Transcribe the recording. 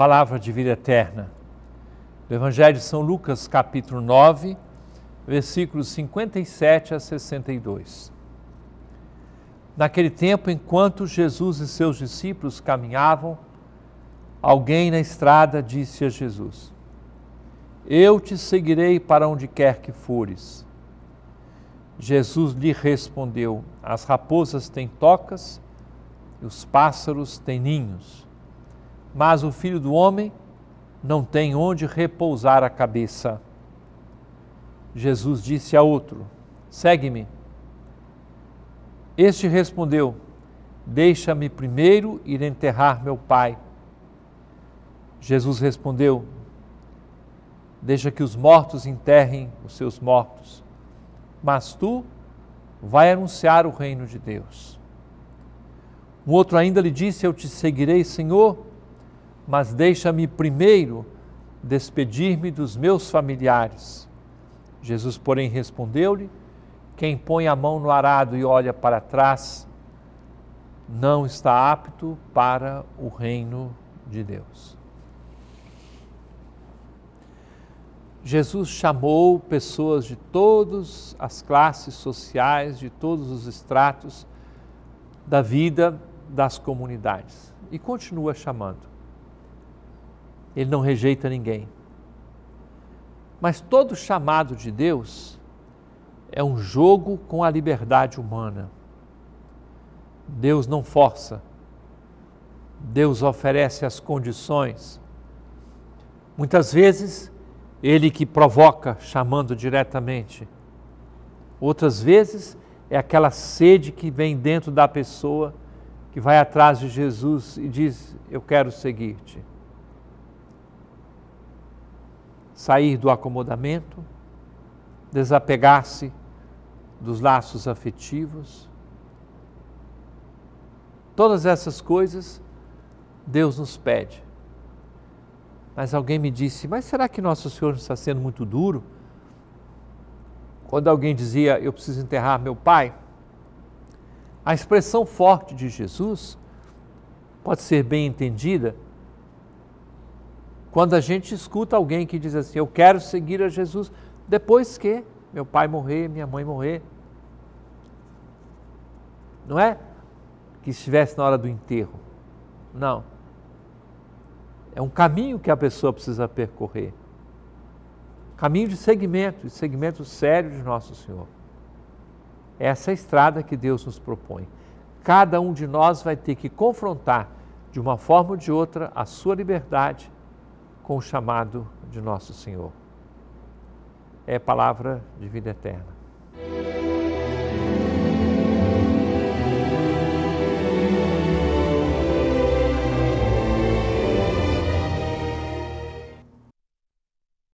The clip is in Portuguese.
palavra de vida eterna. Do Evangelho de São Lucas, capítulo 9, versículos 57 a 62. Naquele tempo, enquanto Jesus e seus discípulos caminhavam, alguém na estrada disse a Jesus: Eu te seguirei para onde quer que fores. Jesus lhe respondeu: As raposas têm tocas e os pássaros têm ninhos mas o filho do homem não tem onde repousar a cabeça. Jesus disse a outro: Segue-me. Este respondeu: Deixa-me primeiro ir enterrar meu pai. Jesus respondeu: Deixa que os mortos enterrem os seus mortos, mas tu vai anunciar o reino de Deus. Um outro ainda lhe disse: Eu te seguirei, Senhor mas deixa-me primeiro despedir-me dos meus familiares. Jesus, porém, respondeu-lhe: Quem põe a mão no arado e olha para trás, não está apto para o reino de Deus. Jesus chamou pessoas de todas as classes sociais, de todos os estratos da vida das comunidades e continua chamando. Ele não rejeita ninguém. Mas todo chamado de Deus é um jogo com a liberdade humana. Deus não força, Deus oferece as condições. Muitas vezes, Ele que provoca, chamando diretamente. Outras vezes, é aquela sede que vem dentro da pessoa que vai atrás de Jesus e diz: Eu quero seguir-te. sair do acomodamento, desapegar-se dos laços afetivos. Todas essas coisas Deus nos pede. Mas alguém me disse: Mas será que Nosso Senhor está sendo muito duro? Quando alguém dizia: Eu preciso enterrar meu pai, a expressão forte de Jesus pode ser bem entendida quando a gente escuta alguém que diz assim, eu quero seguir a Jesus depois que meu pai morrer, minha mãe morrer. Não é que estivesse na hora do enterro. Não. É um caminho que a pessoa precisa percorrer. Caminho de segmento, de segmento sério de Nosso Senhor. É essa é a estrada que Deus nos propõe. Cada um de nós vai ter que confrontar, de uma forma ou de outra, a sua liberdade com o chamado de nosso Senhor. É palavra de vida eterna.